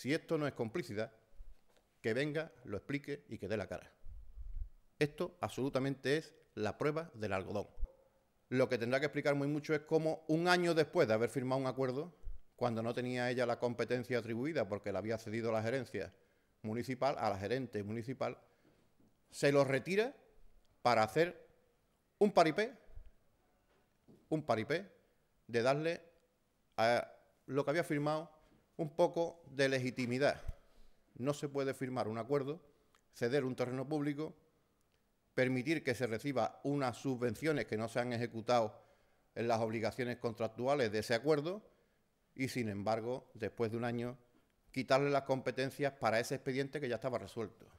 Si esto no es complicidad, que venga, lo explique y que dé la cara. Esto absolutamente es la prueba del algodón. Lo que tendrá que explicar muy mucho es cómo un año después de haber firmado un acuerdo, cuando no tenía ella la competencia atribuida porque la había cedido la gerencia municipal a la gerente municipal, se lo retira para hacer un paripé, un paripé de darle a lo que había firmado un poco de legitimidad. No se puede firmar un acuerdo, ceder un terreno público, permitir que se reciba unas subvenciones que no se han ejecutado en las obligaciones contractuales de ese acuerdo y, sin embargo, después de un año, quitarle las competencias para ese expediente que ya estaba resuelto.